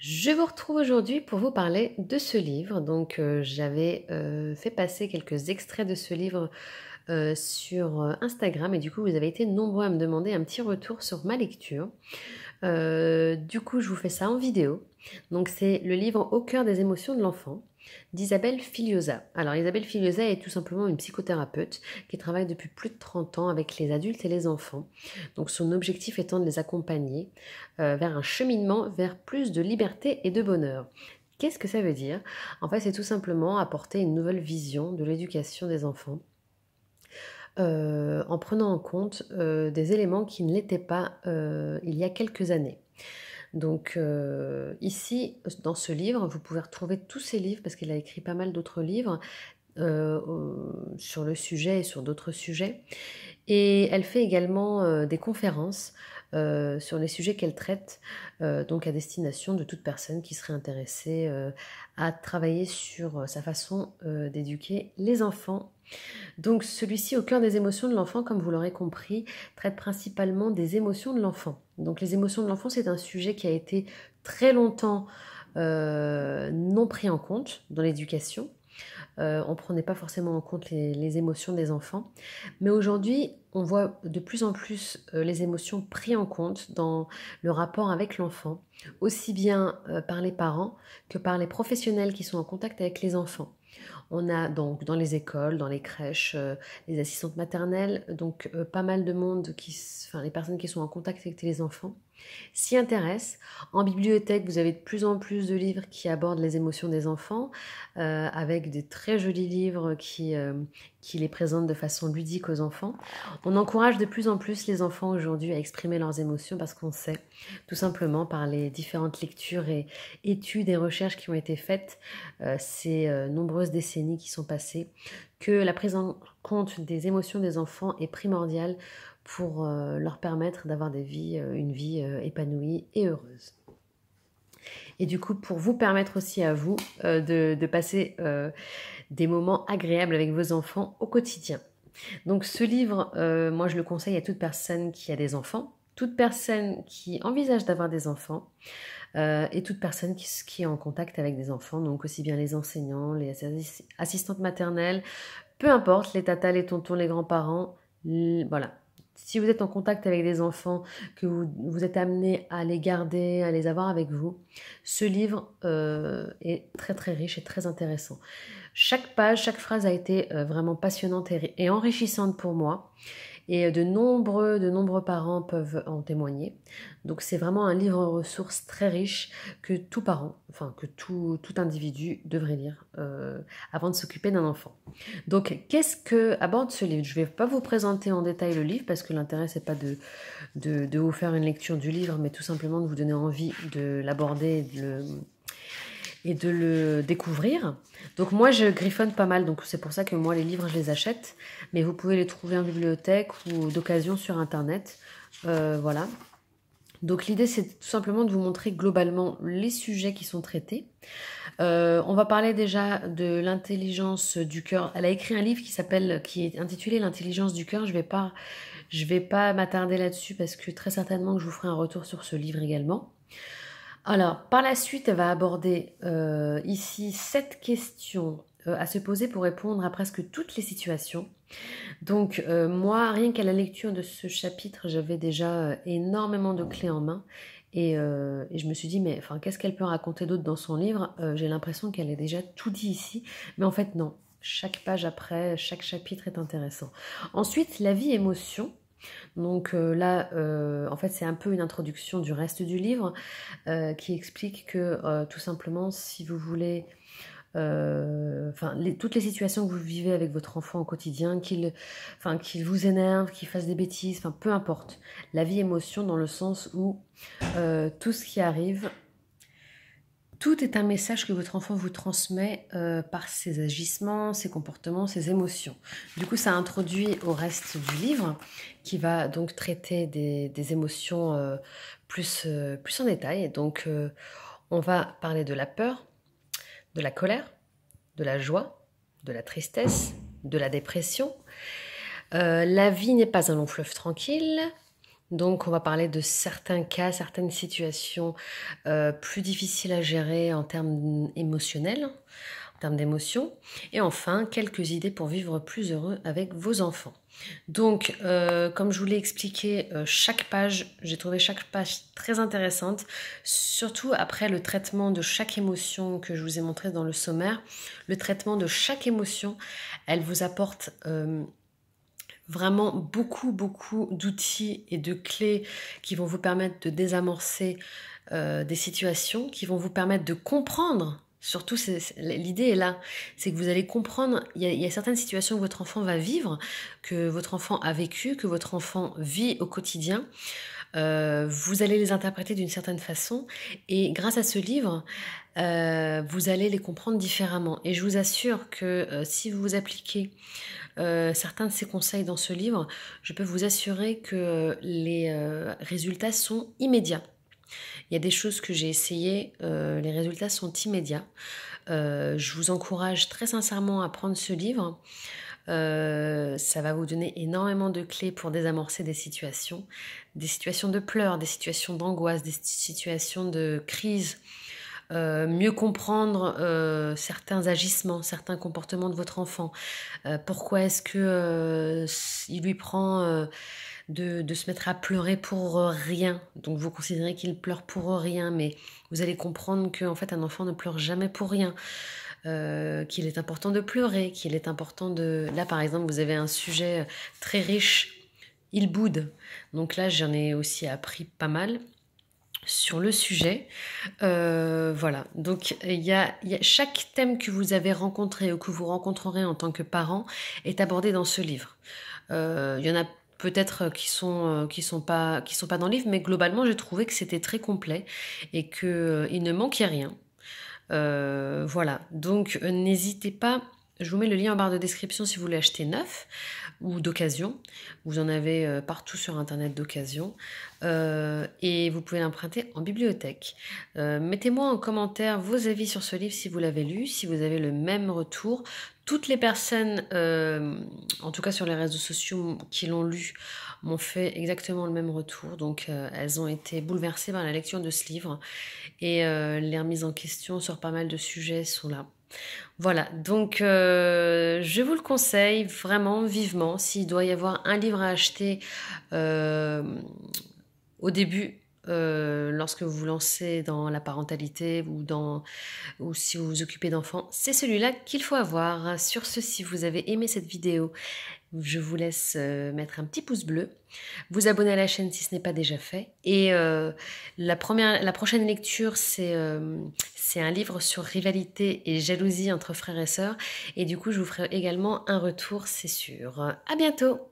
Je vous retrouve aujourd'hui pour vous parler de ce livre. Donc euh, j'avais euh, fait passer quelques extraits de ce livre euh, sur Instagram et du coup vous avez été nombreux à me demander un petit retour sur ma lecture. du coup je vous fais ça en vidéo. Donc c'est le livre Au cœur des émotions de l'enfant d'Isabelle Filiosa. Alors Isabelle Filiosa est tout simplement une psychothérapeute qui travaille depuis plus de 30 ans avec les adultes et les enfants. Donc son objectif étant de les accompagner euh, vers un cheminement vers plus de liberté et de bonheur. Qu'est-ce que ça veut dire En fait, c'est tout simplement apporter une nouvelle vision de l'éducation des enfants euh, en prenant en compte euh, des éléments qui ne l'étaient pas il y a quelques années. Donc euh, ici, dans ce livre, vous pouvez retrouver tous ses livres parce qu'elle a écrit pas mal d'autres livres euh, sur le sujet et sur d'autres sujets. Et elle fait également euh, des conférences euh, sur les sujets qu'elle traite, euh, donc à destination de toute personne qui serait intéressée euh, à travailler sur sa façon d'éduquer les enfants. Donc celui-ci, au cœur des émotions de l'enfant, comme vous l'aurez compris, traite principalement des émotions de l'enfant. Donc les émotions de l'enfant, c'est un sujet qui a été très longtemps non pris en compte dans l'éducation euh, on ne prenait pas forcément en compte les, émotions des enfants. Mais aujourd'hui, on voit de plus en plus euh, les émotions prises en compte dans le rapport avec l'enfant, aussi bien euh, par les parents que par les professionnels qui sont en contact avec les enfants. On a donc dans les écoles, dans les crèches, les assistantes maternelles, donc pas mal de monde, qui, enfin les personnes qui sont en contact avec les enfants s'y intéresse. En bibliothèque, vous avez de plus en plus de livres qui abordent les émotions des enfants, euh, avec des très jolis livres euh, qui, les présentent de façon ludique aux enfants. On encourage de plus en plus les enfants aujourd'hui à exprimer leurs émotions parce qu'on sait, tout simplement par les différentes lectures et études et recherches qui ont été faites euh, ces nombreuses décennies qui sont passées, que la prise en compte des émotions des enfants est primordiale pour euh, leur permettre d'avoir des vies, euh, une vie euh, épanouie et heureuse. Et du coup, pour vous permettre aussi à vous de, passer des moments agréables avec vos enfants au quotidien. Donc ce livre, moi je le conseille à toute personne qui a des enfants, toute personne qui envisage d'avoir des enfants et toute personne qui, qui, est en contact avec des enfants, donc aussi bien les enseignants, les assistantes maternelles, peu importe, les tatas, les tontons, les grands-parents, voilà, si vous êtes en contact avec des enfants, que vous, vous êtes amené à les garder, à les avoir avec vous, ce livre euh, est très très riche et très intéressant. Chaque page, chaque phrase a été euh, vraiment passionnante et enrichissante pour moi. Et de nombreux, de nombreux parents peuvent en témoigner. Donc c'est vraiment un livre ressource très riche que tout parent, enfin que tout, individu devrait lire euh, avant de s'occuper d'un enfant. Donc qu'est-ce que aborde ce livre Je ne vais pas vous présenter en détail le livre parce que l'intérêt c'est pas de, de, vous faire une lecture du livre, mais tout simplement de vous donner envie de l'aborder, de le et de le découvrir. Donc moi, je griffonne pas mal, donc c'est pour ça que moi, les livres, je les achète. Mais vous pouvez les trouver en bibliothèque ou d'occasion sur Internet. Euh, voilà. Donc l'idée, c'est tout simplement de vous montrer globalement les sujets qui sont traités. Euh, on va parler déjà de l'intelligence du cœur. Elle a écrit un livre qui s'appelle, qui est intitulé L'intelligence du cœur. Je vais pas, je vais pas m'attarder là-dessus parce que très certainement que je vous ferai un retour sur ce livre également. Alors, par la suite, elle va aborder euh, ici sept questions euh, à se poser pour répondre à presque toutes les situations. Donc, euh, moi, rien qu'à la lecture de ce chapitre, j'avais déjà énormément de clés en main. Et, et je me suis dit, mais enfin, qu'est-ce qu'elle peut raconter d'autre dans son livre J'ai l'impression qu'elle a déjà tout dit ici. Mais en fait, non. Chaque page après, chaque chapitre est intéressant. Ensuite, la vie émotion. Donc euh, là, euh, en fait, c'est un peu une introduction du reste du livre euh, qui explique que tout simplement, si vous voulez enfin toutes les situations que vous vivez avec votre enfant au quotidien, qu'il enfin qu'il vous énerve, qu'il fasse des bêtises, enfin peu importe. La vie émotion dans le sens où tout ce qui arrive tout est un message que votre enfant vous transmet euh, par ses agissements, ses comportements, ses émotions. Du coup, ça introduit au reste du livre, qui va donc traiter des, émotions euh, plus, euh, plus en détail. Donc, on va parler de la peur, de la colère, de la joie, de la tristesse, de la dépression. la vie n'est pas un long fleuve tranquille, donc, on va parler de certains cas, certaines situations euh, plus difficiles à gérer en termes émotionnels, en termes d'émotions. Et enfin, quelques idées pour vivre plus heureux avec vos enfants. Donc, euh, comme je vous l'ai expliqué, euh, chaque page, j'ai trouvé chaque page très intéressante, surtout après le traitement de chaque émotion que je vous ai montré dans le sommaire. Le traitement de chaque émotion, elle vous apporte vraiment beaucoup, beaucoup d'outils et de clés qui vont vous permettre de désamorcer euh, des situations, qui vont vous permettre de comprendre. Surtout, l'idée est là, c'est que vous allez comprendre, il y, a, il y a certaines situations que votre enfant va vivre, que votre enfant a vécu, que votre enfant vit au quotidien. Euh, vous allez les interpréter d'une certaine façon et grâce à ce livre, euh, vous allez les comprendre différemment. Et je vous assure que euh, si vous appliquez certains de ces conseils dans ce livre, je peux vous assurer que les résultats sont immédiats. Il y a des choses que j'ai essayées, les résultats sont immédiats. je vous encourage très sincèrement à prendre ce livre ça va vous donner énormément de clés pour désamorcer des situations, des situations de pleurs, des situations d'angoisse, des situations de crise, euh, mieux comprendre euh, certains agissements, certains comportements de votre enfant. Euh, pourquoi est-ce que il lui prend de, de, se mettre à pleurer pour rien Donc vous considérez qu'il pleure pour rien, mais vous allez comprendre qu'en fait un enfant ne pleure jamais pour rien. Euh, qu'il est important de pleurer, qu'il est important de... Là, par exemple, vous avez un sujet euh, très riche, il boude. Donc là, j'en ai aussi appris pas mal sur le sujet. Euh, voilà, donc il y, chaque thème que vous avez rencontré ou que vous rencontrerez en tant que parent est abordé dans ce livre. Il y en a peut-être qui sont qui sont pas qui sont pas dans le livre, mais globalement j'ai trouvé que c'était très complet et qu'il il ne manquait rien. Euh, voilà, donc euh, n'hésitez pas je vous mets le lien en barre de description si vous voulez acheter neuf ou d'occasion. Vous en avez euh, partout sur Internet d'occasion. Euh, et vous pouvez l'emprunter en bibliothèque. Euh, mettez-moi en commentaire vos avis sur ce livre si vous l'avez lu, si vous avez le même retour. Toutes les personnes, en tout cas sur les réseaux sociaux, qui l'ont lu, m'ont fait exactement le même retour. Donc elles ont été bouleversées par la lecture de ce livre. Et les remises en question sur pas mal de sujets sont là voilà, donc euh, je vous le conseille vraiment vivement. S'il doit y avoir un livre à acheter euh, au début, euh, lorsque vous vous lancez dans la parentalité ou, dans, ou si vous vous occupez d'enfants, c'est celui-là qu'il faut avoir. Sur ce, si vous avez aimé cette vidéo, je vous laisse euh, mettre un petit pouce bleu, vous abonner à la chaîne si ce n'est pas déjà fait. Et euh, la, la prochaine lecture, c'est un livre sur rivalité et jalousie entre frères et sœurs. Et du coup, je vous ferai également un retour, c'est sûr. À bientôt